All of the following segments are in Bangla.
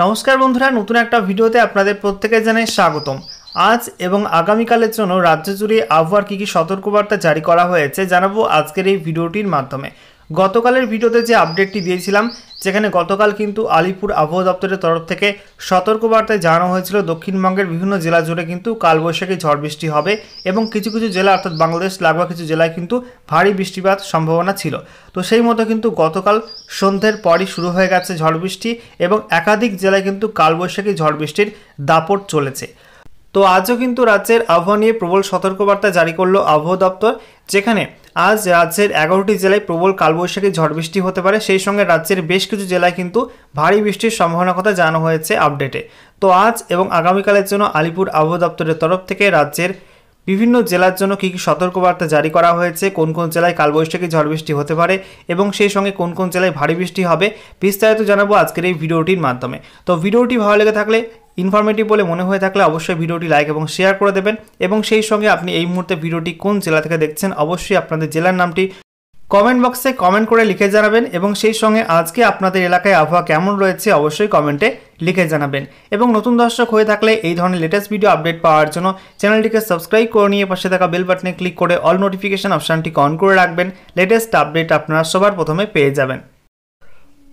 নমস্কার বন্ধুরা নতুন একটা ভিডিওতে আপনাদের প্রত্যেকে জানাই স্বাগতম আজ এবং আগামীকালের জন্য রাজ্য জুড়ে আবহাওয়ার কী কী সতর্কবার্তা জারি করা হয়েছে জানাবো আজকের এই ভিডিওটির মাধ্যমে গতকালের ভিডিওতে যে আপডেটটি দিয়েছিলাম যেখানে গতকাল কিন্তু আলিপুর আবহাওয়া দপ্তরের তরফ থেকে সতর্কবার্তায় জানানো হয়েছিল দক্ষিণবঙ্গের বিভিন্ন জেলা জুড়ে কিন্তু কালবৈশাখী ঝড় বৃষ্টি হবে এবং কিছু কিছু জেলা অর্থাৎ বাংলাদেশ লাগোয়া কিছু জেলায় কিন্তু ভারী বৃষ্টিপাত সম্ভাবনা ছিল তো সেই মতো কিন্তু গতকাল সন্ধ্যের পরই শুরু হয়ে গেছে ঝড় বৃষ্টি এবং একাধিক জেলায় কিন্তু কালবৈশাখী ঝড় বৃষ্টির দাপট চলেছে তো আজও কিন্তু রাজ্যের আবহাওয়া নিয়ে প্রবল সতর্কবার্তা জারি করলো আবহাওয়া দপ্তর যেখানে আজ রাজ্যের এগারোটি জেলায় প্রবল কালবৈশাখী ঝড় বৃষ্টি হতে পারে সেই সঙ্গে রাজ্যের বেশ কিছু জেলায় কিন্তু ভারী বৃষ্টির সম্ভাবনার কথা জানানো হয়েছে আপডেটে তো আজ এবং আগামীকালের জন্য আলিপুর আবহাওয়া দপ্তরের তরফ থেকে রাজ্যের বিভিন্ন জেলার জন্য কী কী সতর্কবার্তা জারি করা হয়েছে কোন কোন জেলায় কালবৈশাখী ঝড় বৃষ্টি হতে পারে এবং সেই সঙ্গে কোন কোন জেলায় ভারী বৃষ্টি হবে বিস্তারিত জানাবো আজকের এই ভিডিওটির মাধ্যমে তো ভিডিওটি ভালো লেগে থাকলে ইনফরমেটিভ বলে মনে হয়ে থাকলে অবশ্যই ভিডিওটি লাইক এবং শেয়ার করে দেবেন এবং সেই সঙ্গে আপনি এই মুহূর্তে ভিডিওটি কোন জেলা থেকে দেখছেন অবশ্যই আপনাদের জেলার নামটি কমেন্ট বক্সে কমেন্ট করে লিখে জানাবেন এবং সেই সঙ্গে আজকে আপনাদের এলাকায় আবহাওয়া কেমন রয়েছে অবশ্যই কমেন্টে লিখে জানাবেন এবং নতুন দর্শক হয়ে থাকলে এই ধরনের লেটেস্ট ভিডিও আপডেট পাওয়ার জন্য চ্যানেলটিকে সাবস্ক্রাইব করে নিয়ে পাশে থাকা বেল বাটনে ক্লিক করে অল নোটিফিকেশান অপশানটিকে অন করে রাখবেন লেটেস্ট আপডেট আপনারা সবার প্রথমে পেয়ে যাবেন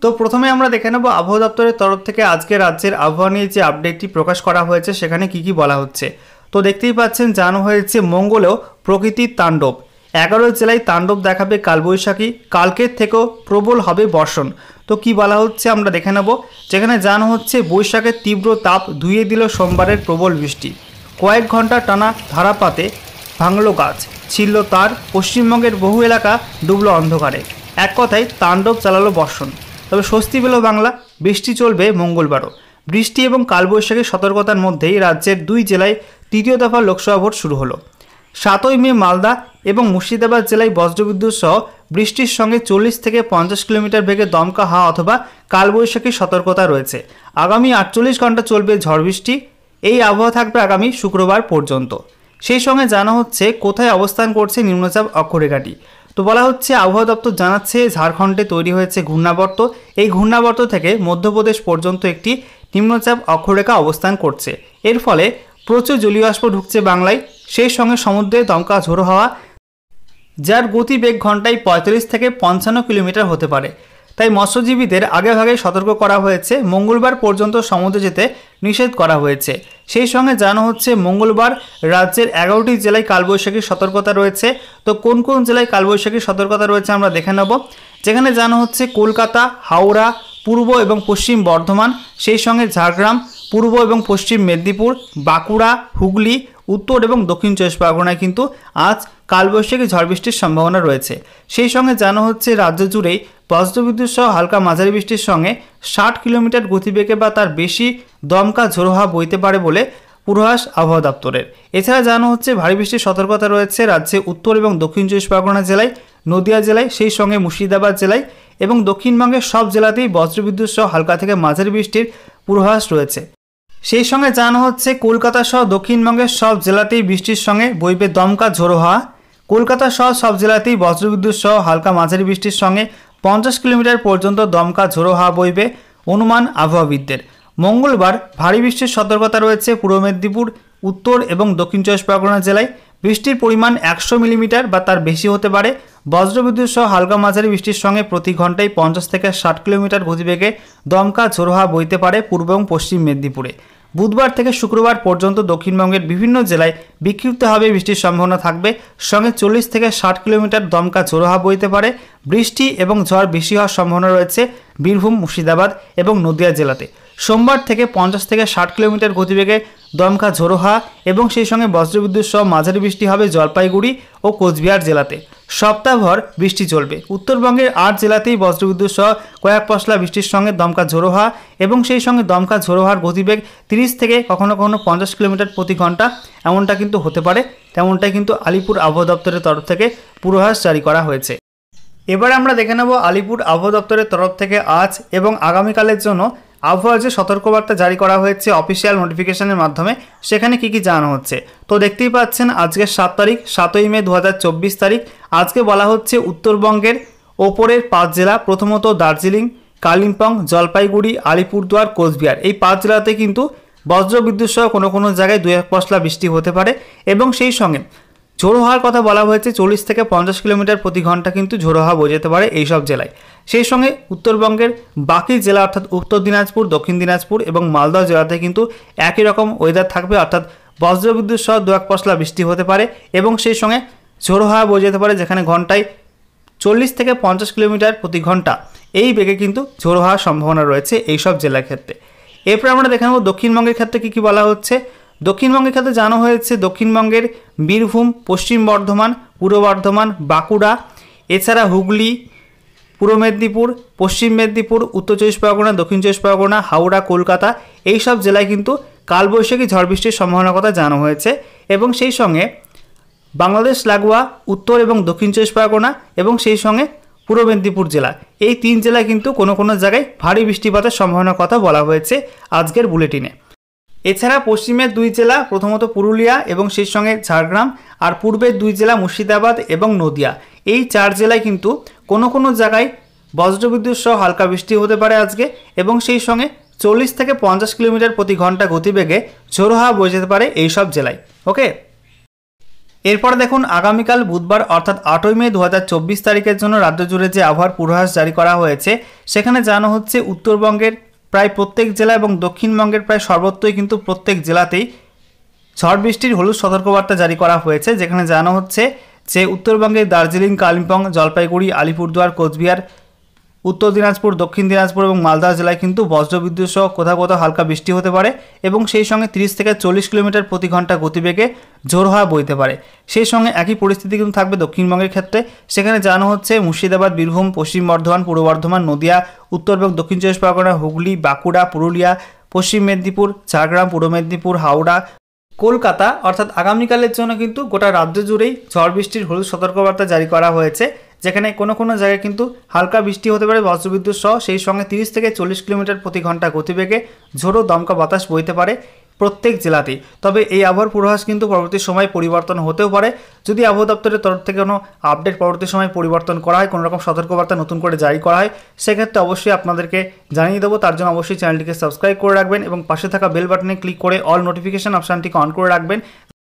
তো প্রথমে আমরা দেখে নেব আবহাওয়া দপ্তরের তরফ থেকে আজকে রাজ্যের আবহাওয়া নিয়ে যে আপডেটটি প্রকাশ করা হয়েছে সেখানে কি কি বলা হচ্ছে তো দেখতেই পাচ্ছেন জানো হয়েছে মঙ্গলেও প্রকৃতির তাণ্ডব এগারো জেলায় তাণ্ডব দেখাবে কালবৈশাখী কালকের থেকেও প্রবল হবে বর্ষণ তো কি বলা হচ্ছে আমরা দেখে নেব যেখানে জানো হচ্ছে বৈশাখের তীব্র তাপ ধুয়ে দিল সোমবারের প্রবল বৃষ্টি কয়েক ঘন্টা টানা ধারাপাতে ভাঙল গাছ ছিল তার পশ্চিমবঙ্গের বহু এলাকা ডুবল অন্ধকারে এক কথায় তাণ্ডব চালালো বর্ষণ তবে স্বস্তি পেল বাংলা বৃষ্টি চলবে মঙ্গলবারও বৃষ্টি এবং কালবৈশাখীর সতর্কতার মধ্যেই রাজ্যের দুই জেলায় তৃতীয় দফা লোকসভা ভোট শুরু হলো সাতই মে মালদা এবং মুর্শিদাবাদ জেলায় বজ্রবিদ্যুৎ সহ বৃষ্টির সঙ্গে চল্লিশ থেকে পঞ্চাশ কিলোমিটার বেগে দমকা হাওয়া অথবা কালবৈশাখীর সতর্কতা রয়েছে আগামী আটচল্লিশ ঘন্টা চলবে ঝড় বৃষ্টি এই আবহাওয়া থাকবে আগামী শুক্রবার পর্যন্ত সেই সঙ্গে জানা হচ্ছে কোথায় অবস্থান করছে নিম্নচাপ অক্ষরেখাটি তো বলা হচ্ছে আবহাওয়া দপ্তর জানাচ্ছে ঝাড়খণ্ডে তৈরি হয়েছে ঘূর্ণাবর্ত এই ঘূর্ণাবর্ত থেকে মধ্যপ্রদেশ পর্যন্ত একটি নিম্নচাপ অক্ষরেখা অবস্থান করছে এর ফলে প্রচুর জলীয় বাষ্প ঢুকছে বাংলায় সেই সঙ্গে সমুদ্রে দমকা ঝোড়ো হওয়া যার গতিবেগ ঘন্টায় পঁয়তাল্লিশ থেকে পঞ্চান্ন কিলোমিটার হতে পারে তাই মৎস্যজীবীদের আগেভাগে সতর্ক করা হয়েছে মঙ্গলবার পর্যন্ত সমুদ্রে যেতে নিষেধ করা হয়েছে সেই সঙ্গে জানা হচ্ছে মঙ্গলবার রাজ্যের এগারোটি জেলায় কালবৈশাখীর সতর্কতা রয়েছে তো কোন কোন জেলায় কালবৈশাখীর সতর্কতা রয়েছে আমরা দেখে নেব যেখানে জানা হচ্ছে কলকাতা হাওড়া পূর্ব এবং পশ্চিম বর্ধমান সেই সঙ্গে ঝাড়গ্রাম পূর্ব এবং পশ্চিম মেদিনীপুর বাঁকুড়া হুগলি উত্তর এবং দক্ষিণ চব্বিশ পরগনায় কিন্তু আজ কালবৈশাখী ঝড় বৃষ্টির সম্ভাবনা রয়েছে সেই সঙ্গে জানা হচ্ছে রাজ্য জুড়েই বজ্রবিদ্যুৎ সহ হালকা মাঝারি বৃষ্টির সঙ্গে ষাট কিলোমিটার গতিবেগে বা তার বেশি দমকা ঝোরোহা বইতে পারে বলে পূর্বাস আবহাওয়া দপ্তরের এছাড়া জানানো হচ্ছে ভারী বৃষ্টির সতর্কতা রয়েছে রাজ্যে উত্তর এবং দক্ষিণ চব্বিশ পরগনা জেলায় নদিয়া জেলায় সেই সঙ্গে মুর্শিদাবাদ জেলায় এবং দক্ষিণবঙ্গের সব জেলাতেই বজ্রবিদ্যুৎ সহ হালকা থেকে মাঝারি বৃষ্টির পূর্বাভাস রয়েছে সেই সঙ্গে জানা হচ্ছে কলকাতা সহ দক্ষিণবঙ্গের সব জেলাতেই বৃষ্টির সঙ্গে বইবে দমকা ঝোড়ো হওয়া কলকাতা সহ সব জেলাতেই বজ্রবিদ্যুৎ সহ হালকা মাঝারি বৃষ্টির সঙ্গে পঞ্চাশ কিলোমিটার পর্যন্ত দমকা ঝোড়ো হওয়া বইবে অনুমান আবহাওয়াবিদদের মঙ্গলবার ভারী বৃষ্টির সতর্কতা রয়েছে পূর্ব মেদিনীপুর উত্তর এবং দক্ষিণ চব্বিশ পরগনা জেলায় বৃষ্টির পরিমাণ একশো মিলিমিটার বা তার বেশি হতে পারে বজ্রবিদ্যুৎ সহ হালকা মাঝারি বৃষ্টির সঙ্গে প্রতি ঘন্টায় পঞ্চাশ থেকে ষাট কিলোমিটার গতিবেগে দমকা ঝোড়োহা বইতে পারে পূর্ব এবং পশ্চিম মেদিনীপুরে বুধবার থেকে শুক্রবার পর্যন্ত দক্ষিণবঙ্গের বিভিন্ন জেলায় বিক্ষিপ্তভাবে বৃষ্টির সম্ভাবনা থাকবে সঙ্গে চল্লিশ থেকে ষাট কিলোমিটার দমকা ঝোড়োহা বইতে পারে বৃষ্টি এবং ঝড় বেশি হওয়ার সম্ভাবনা রয়েছে বীরভূম মুর্শিদাবাদ এবং নদিয়া জেলাতে সোমবার থেকে পঞ্চাশ থেকে ষাট কিলোমিটার গতিবেগে দমকা ঝোড়োহা এবং সেই সঙ্গে বজ্রবিদ্যুৎ সহ মাঝারি বৃষ্টি হবে জলপাইগুড়ি ও কোচবিহার জেলাতে সপ্তাহভর বৃষ্টি চলবে উত্তরবঙ্গের আট জেলাতেই বজ্রবিদ্যুৎ সহ কয়েক পশলা বৃষ্টির সঙ্গে দমকা ঝোড়োহা এবং সেই সঙ্গে দমকা ঝোড়োহার গতিবেগ তিরিশ থেকে কখনো কখনো পঞ্চাশ কিলোমিটার প্রতি ঘন্টা এমনটা কিন্তু হতে পারে তেমনটাই কিন্তু আলিপুর আবহাওয়া দপ্তরের তরফ থেকে পূর্বাভাস জারি করা হয়েছে এবার আমরা দেখে নেব আলিপুর আবহাওয়া দপ্তরের তরফ থেকে আজ এবং আগামীকালের জন্য আবহাওয়া যে সতর্কবার্তা জারি করা হয়েছে অফিসিয়াল নোটিফিকেশনের মাধ্যমে সেখানে কি কি জানানো হচ্ছে তো দেখতেই পাচ্ছেন আজকে সাত তারিখ সাতই মে দু তারিখ আজকে বলা হচ্ছে উত্তরবঙ্গের ওপরের পাঁচ জেলা প্রথমত দার্জিলিং কালিম্পং জলপাইগুড়ি আলিপুরদুয়ার কোচবিহার এই পাঁচ জেলাতে কিন্তু বজ্রবিদ্যুৎ সহ কোনো কোনো জায়গায় দু এক পশলা বৃষ্টি হতে পারে এবং সেই সঙ্গে ঝোড়ো হওয়ার কথা বলা হয়েছে চল্লিশ থেকে পঞ্চাশ কিলোমিটার প্রতি ঘন্টা কিন্তু ঝোড়ো হওয়া বোঝাতে পারে এইসব জেলায় সেই সঙ্গে উত্তরবঙ্গের বাকি জেলা অর্থাৎ উত্তর দিনাজপুর দক্ষিণ দিনাজপুর এবং মালদা জেলাতে কিন্তু একই রকম ওয়েদার থাকবে অর্থাৎ বজ্রবিদ্যুৎ সহ দু এক পশলা বৃষ্টি হতে পারে এবং সেই সঙ্গে ঝোড়ো হওয়া বোঝাতে পারে যেখানে ঘন্টায় চল্লিশ থেকে পঞ্চাশ কিলোমিটার প্রতি ঘন্টা এই বেগে কিন্তু ঝোড়ো হওয়ার সম্ভাবনা রয়েছে এইসব জেলার ক্ষেত্রে এরপর আমরা দেখে নেব দক্ষিণবঙ্গের ক্ষেত্রে কী কী বলা হচ্ছে দক্ষিণবঙ্গের ক্ষেত্রে জানো হয়েছে দক্ষিণবঙ্গের বীরভূম পশ্চিম বর্ধমান পূর্ব বর্ধমান বাঁকুড়া এছাড়া হুগলি পূর্ব মেদিনীপুর পশ্চিম মেদিনীপুর উত্তর চব্বিশ পরগনা দক্ষিণ চব্বিশ পরগনা হাওড়া কলকাতা এই সব জেলায় কিন্তু কালবৈশাখী ঝড় বৃষ্টির সম্ভাবনার কথা জানা হয়েছে এবং সেই সঙ্গে বাংলাদেশ লাগোয়া উত্তর এবং দক্ষিণ চব্বিশ পরগনা এবং সেই সঙ্গে পূর্ব মেদিনীপুর জেলা এই তিন জেলায় কিন্তু কোনো কোনো জায়গায় ভারী বৃষ্টিপাতের সম্ভাবনার কথা বলা হয়েছে আজকের বুলেটিনে এছাড়া পশ্চিমের দুই জেলা প্রথমত পুরুলিয়া এবং সেই সঙ্গে ঝাড়গ্রাম আর পূর্বের দুই জেলা মুর্শিদাবাদ এবং নদিয়া এই চার জেলায় কিন্তু কোনো কোনো জায়গায় বজ্রবিদ্যুৎ সহ হালকা বৃষ্টি হতে পারে আজকে এবং সেই সঙ্গে চল্লিশ থেকে পঞ্চাশ কিলোমিটার প্রতি ঘন্টা গতিবেগে ঝোড়ো হাওয়া বয়ে যেতে পারে এই সব জেলায় ওকে এরপর দেখুন আগামীকাল বুধবার অর্থাৎ আটই মে দু তারিখের জন্য রাজ্য জুড়ে যে আবহাওয়ার পূর্বাভাস জারি করা হয়েছে সেখানে জানানো হচ্ছে উত্তরবঙ্গের প্রায় প্রত্যেক জেলা এবং দক্ষিণবঙ্গের প্রায় সর্বত্রই কিন্তু প্রত্যেক জেলাতেই ঝড় বৃষ্টির হলুদ সতর্কবার্তা জারি করা হয়েছে যেখানে জানানো হচ্ছে যে উত্তরবঙ্গের দার্জিলিং কালিম্পং জলপাইগুড়ি আলিপুরদুয়ার কোচবিহার উত্তর দিনাজপুর দক্ষিণ দিনাজপুর এবং মালদা জেলায় কিন্তু বজ্রবিদ্যুৎ সহ কোথাও কোথাও হালকা বৃষ্টি হতে পারে এবং সেই সঙ্গে 30 থেকে চল্লিশ কিলোমিটার প্রতি ঘন্টা গতিবেগে জোর হওয়া বইতে পারে সেই সঙ্গে একই পরিস্থিতি কিন্তু থাকবে দক্ষিণবঙ্গের ক্ষেত্রে সেখানে জানো হচ্ছে মুর্শিদাবাদ বীরভূম পশ্চিম বর্ধমান পূর্ব বর্ধমান নদিয়া উত্তর এবং দক্ষিণ চব্বিশ পরগনা হুগলি বাঁকুড়া পুরুলিয়া পশ্চিম মেদিনীপুর ঝাড়গ্রাম পূর্ব মেদিনীপুর হাওড়া কলকাতা অর্থাৎ আগামীকালের জন্য কিন্তু গোটা রাজ্য জুড়েই ঝড় বৃষ্টির হলুদ সতর্কবার্তা জারি করা হয়েছে যেখানে কোনো কোনো জায়গায় কিন্তু হালকা বৃষ্টি হতে পারে বজ্রবিদ্যুৎ সহ সেই সঙ্গে তিরিশ থেকে চল্লিশ কিলোমিটার প্রতি ঘন্টা গতিবেগে ঝোড়ো দমকা বাতাস বইতে পারে প্রত্যেক জেলাতেই তবে এই আবহাওয়ার পূর্বাভাস কিন্তু পরবর্তী সময় পরিবর্তন হতেও পারে যদি আবহাওয়া দপ্তরের তরফ থেকে কোনো আপডেট পরবর্তী সময় পরিবর্তন করা হয় কোনো রকম সতর্কবার্তা নতুন করে জারি করা হয় সেক্ষেত্রে অবশ্যই আপনাদেরকে জানিয়ে দেবো তার জন্য অবশ্যই চ্যানেলটিকে সাবস্ক্রাইব করে রাখবেন এবং পাশে থাকা বেল বাটনে ক্লিক করে অল নোটিফিকেশান অপশানটিকে অন করে রাখবেন